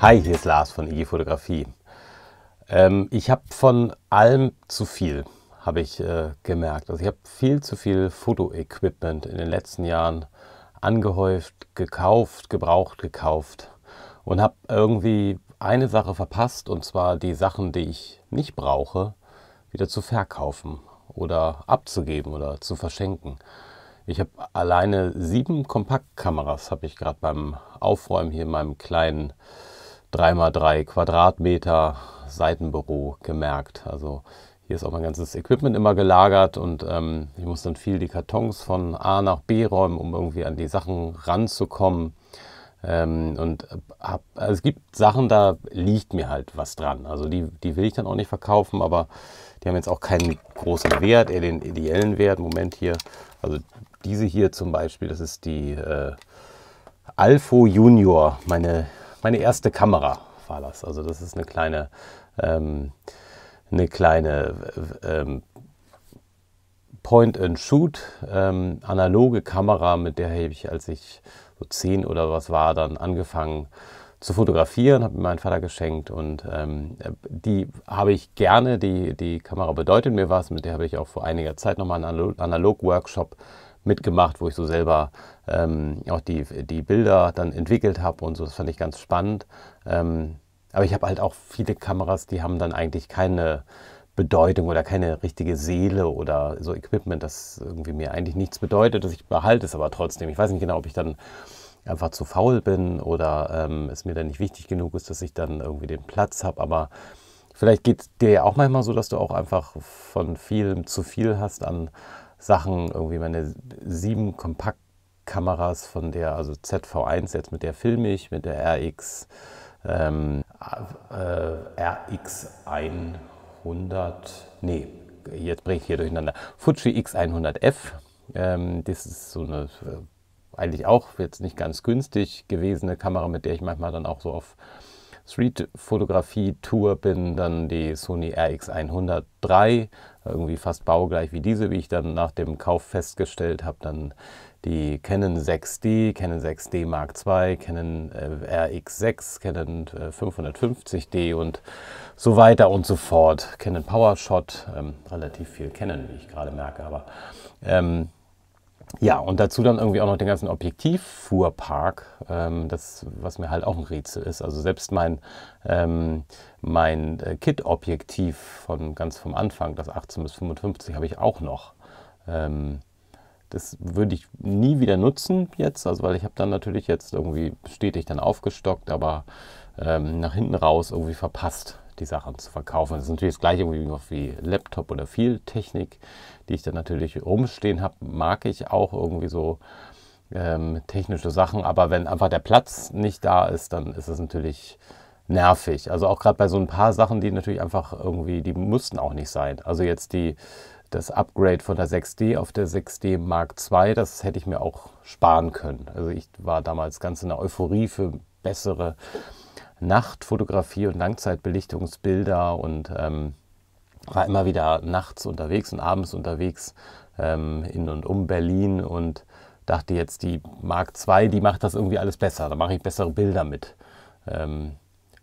Hi, hier ist Lars von IG Fotografie. Ähm, ich habe von allem zu viel, habe ich äh, gemerkt. Also ich habe viel zu viel Fotoequipment in den letzten Jahren angehäuft, gekauft, gebraucht, gekauft und habe irgendwie eine Sache verpasst und zwar die Sachen, die ich nicht brauche, wieder zu verkaufen oder abzugeben oder zu verschenken. Ich habe alleine sieben Kompaktkameras, habe ich gerade beim Aufräumen hier in meinem kleinen 3x3 Quadratmeter Seitenbüro gemerkt. Also hier ist auch mein ganzes Equipment immer gelagert und ähm, ich muss dann viel die Kartons von A nach B räumen, um irgendwie an die Sachen ranzukommen. Ähm, und äh, hab, also es gibt Sachen, da liegt mir halt was dran. Also die, die will ich dann auch nicht verkaufen, aber die haben jetzt auch keinen großen Wert, eher den ideellen Wert. Moment hier, also diese hier zum Beispiel, das ist die äh, Alfo Junior, meine meine erste Kamera war das. Also das ist eine kleine, ähm, eine kleine ähm, Point-and-Shoot, ähm, analoge Kamera, mit der habe ich, als ich so zehn oder was war, dann angefangen zu fotografieren, habe mir meinen Vater geschenkt und ähm, die habe ich gerne, die, die Kamera bedeutet mir was, mit der habe ich auch vor einiger Zeit nochmal einen Analog-Workshop mitgemacht, wo ich so selber ähm, auch die, die Bilder dann entwickelt habe und so. Das fand ich ganz spannend. Ähm, aber ich habe halt auch viele Kameras, die haben dann eigentlich keine Bedeutung oder keine richtige Seele oder so Equipment, das irgendwie mir eigentlich nichts bedeutet. Ich behalte es aber trotzdem. Ich weiß nicht genau, ob ich dann einfach zu faul bin oder ähm, es mir dann nicht wichtig genug ist, dass ich dann irgendwie den Platz habe. Aber vielleicht geht es dir ja auch manchmal so, dass du auch einfach von vielem zu viel hast an Sachen, irgendwie meine sieben Kompaktkameras von der, also ZV1 jetzt, mit der filme ich, mit der RX, ähm, äh, RX100, nee, jetzt bringe ich hier durcheinander, Fuji X100F, ähm, das ist so eine äh, eigentlich auch jetzt nicht ganz günstig gewesene Kamera, mit der ich manchmal dann auch so auf Street-Fotografie-Tour bin, dann die Sony rx 103 irgendwie fast baugleich wie diese, wie ich dann nach dem Kauf festgestellt habe, dann die Canon 6D, Canon 6D Mark II, Canon äh, RX6, Canon äh, 550D und so weiter und so fort. Canon PowerShot, ähm, relativ viel Canon, wie ich gerade merke, aber ähm, ja, und dazu dann irgendwie auch noch den ganzen Objektivfuhrpark, ähm, das, was mir halt auch ein Rätsel ist. Also selbst mein, ähm, mein äh, Kit-Objektiv von ganz vom Anfang, das 18 bis 55, habe ich auch noch. Ähm, das würde ich nie wieder nutzen jetzt, also weil ich habe dann natürlich jetzt irgendwie stetig dann aufgestockt, aber ähm, nach hinten raus irgendwie verpasst die Sachen zu verkaufen. Das ist natürlich das gleiche wie Laptop oder viel Technik, die ich dann natürlich rumstehen habe, mag ich auch irgendwie so ähm, technische Sachen. Aber wenn einfach der Platz nicht da ist, dann ist es natürlich nervig. Also auch gerade bei so ein paar Sachen, die natürlich einfach irgendwie, die mussten auch nicht sein. Also jetzt die, das Upgrade von der 6D auf der 6D Mark II, das hätte ich mir auch sparen können. Also ich war damals ganz in der Euphorie für bessere Nachtfotografie und Langzeitbelichtungsbilder und ähm, war immer wieder nachts unterwegs und abends unterwegs ähm, in und um Berlin und dachte jetzt, die Mark II, die macht das irgendwie alles besser, da mache ich bessere Bilder mit. Ähm,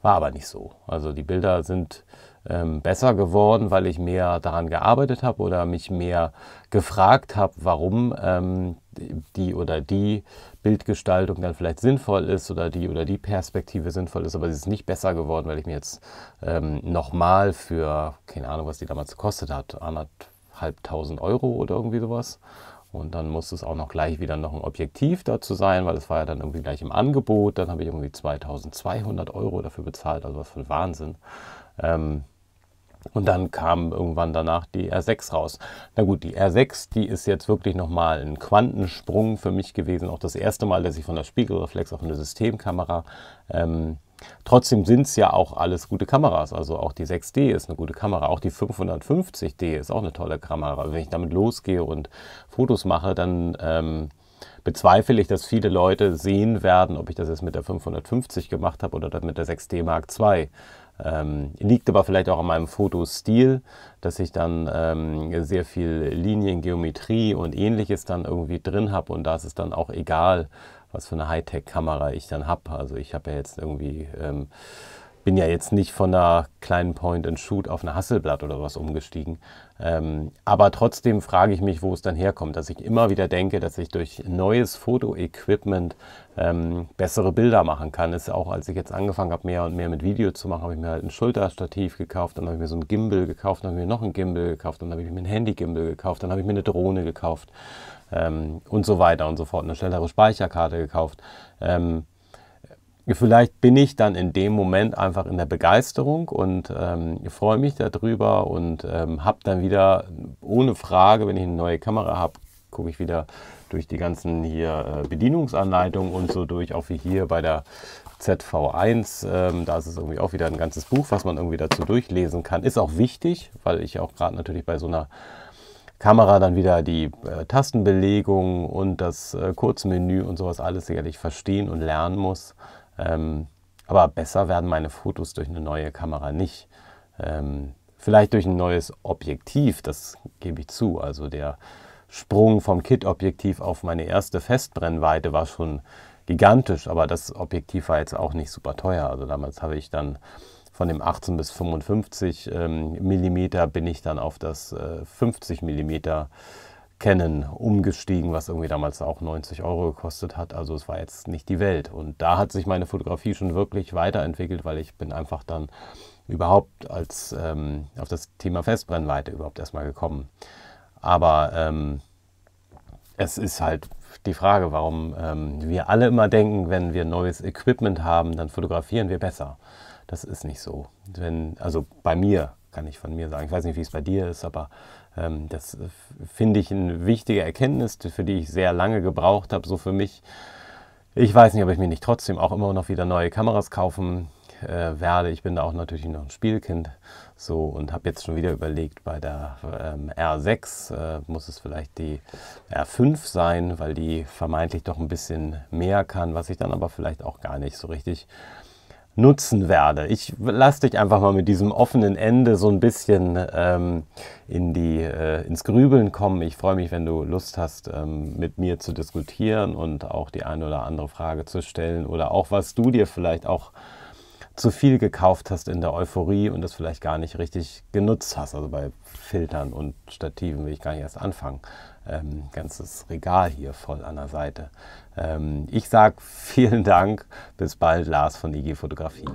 war aber nicht so. Also die Bilder sind ähm, besser geworden, weil ich mehr daran gearbeitet habe oder mich mehr gefragt habe, warum ähm, die oder die Bildgestaltung dann vielleicht sinnvoll ist oder die oder die Perspektive sinnvoll ist. Aber es ist nicht besser geworden, weil ich mir jetzt ähm, nochmal für, keine Ahnung, was die damals gekostet hat, anderthalbtausend Euro oder irgendwie sowas. Und dann musste es auch noch gleich wieder noch ein Objektiv dazu sein, weil es war ja dann irgendwie gleich im Angebot. Dann habe ich irgendwie 2200 Euro dafür bezahlt, also was für ein Wahnsinn. Ähm, und dann kam irgendwann danach die R6 raus. Na gut, die R6, die ist jetzt wirklich nochmal ein Quantensprung für mich gewesen. Auch das erste Mal, dass ich von der Spiegelreflex auf eine Systemkamera ähm, Trotzdem sind es ja auch alles gute Kameras. Also auch die 6D ist eine gute Kamera. Auch die 550D ist auch eine tolle Kamera. Wenn ich damit losgehe und Fotos mache, dann ähm, bezweifle ich, dass viele Leute sehen werden, ob ich das jetzt mit der 550 gemacht habe oder mit der 6D Mark II. Ähm, liegt aber vielleicht auch an meinem Fotostil, dass ich dann ähm, sehr viel Liniengeometrie und ähnliches dann irgendwie drin habe und da ist es dann auch egal, was für eine Hightech-Kamera ich dann habe. Also ich habe ja jetzt irgendwie ähm, bin ja jetzt nicht von einer kleinen Point-and-Shoot auf eine Hasselblatt oder was umgestiegen. Ähm, aber trotzdem frage ich mich, wo es dann herkommt, dass ich immer wieder denke, dass ich durch neues Fotoequipment ähm, bessere Bilder machen kann. ist auch, als ich jetzt angefangen habe, mehr und mehr mit Video zu machen, habe ich mir halt ein Schulterstativ gekauft, dann habe ich mir so ein Gimbal gekauft, dann habe ich mir noch ein Gimbal gekauft, dann habe ich mir ein Handy-Gimbal gekauft, dann habe ich mir eine Drohne gekauft ähm, und so weiter und so fort, eine schnellere Speicherkarte gekauft. Ähm, Vielleicht bin ich dann in dem Moment einfach in der Begeisterung und ähm, freue mich darüber und ähm, habe dann wieder ohne Frage, wenn ich eine neue Kamera habe, gucke ich wieder durch die ganzen hier äh, Bedienungsanleitungen und so durch, auch wie hier bei der ZV1. Ähm, da ist es irgendwie auch wieder ein ganzes Buch, was man irgendwie dazu durchlesen kann. Ist auch wichtig, weil ich auch gerade natürlich bei so einer Kamera dann wieder die äh, Tastenbelegung und das äh, Kurzmenü und sowas alles sicherlich verstehen und lernen muss. Ähm, aber besser werden meine Fotos durch eine neue Kamera nicht. Ähm, vielleicht durch ein neues Objektiv, das gebe ich zu. Also der Sprung vom Kit-Objektiv auf meine erste Festbrennweite war schon gigantisch, aber das Objektiv war jetzt auch nicht super teuer. Also damals habe ich dann von dem 18 bis 55 ähm, Millimeter bin ich dann auf das äh, 50 Millimeter Canon umgestiegen, was irgendwie damals auch 90 Euro gekostet hat. Also es war jetzt nicht die Welt. Und da hat sich meine Fotografie schon wirklich weiterentwickelt, weil ich bin einfach dann überhaupt als ähm, auf das Thema Festbrennweite überhaupt erstmal gekommen. Aber ähm, es ist halt die Frage, warum ähm, wir alle immer denken, wenn wir neues Equipment haben, dann fotografieren wir besser. Das ist nicht so. Wenn, also bei mir kann ich von mir sagen. Ich weiß nicht, wie es bei dir ist, aber ähm, das äh, finde ich eine wichtige Erkenntnis, für die ich sehr lange gebraucht habe, so für mich. Ich weiß nicht, ob ich mir nicht trotzdem auch immer noch wieder neue Kameras kaufen äh, werde. Ich bin da auch natürlich noch ein Spielkind so und habe jetzt schon wieder überlegt, bei der ähm, R6 äh, muss es vielleicht die R5 sein, weil die vermeintlich doch ein bisschen mehr kann, was ich dann aber vielleicht auch gar nicht so richtig nutzen werde. Ich lasse dich einfach mal mit diesem offenen Ende so ein bisschen ähm, in die, äh, ins Grübeln kommen. Ich freue mich, wenn du Lust hast, ähm, mit mir zu diskutieren und auch die eine oder andere Frage zu stellen oder auch was du dir vielleicht auch zu viel gekauft hast in der Euphorie und das vielleicht gar nicht richtig genutzt hast. Also bei Filtern und Stativen will ich gar nicht erst anfangen. Ähm, ganzes Regal hier voll an der Seite. Ähm, ich sage vielen Dank. Bis bald, Lars von IG Fotografie.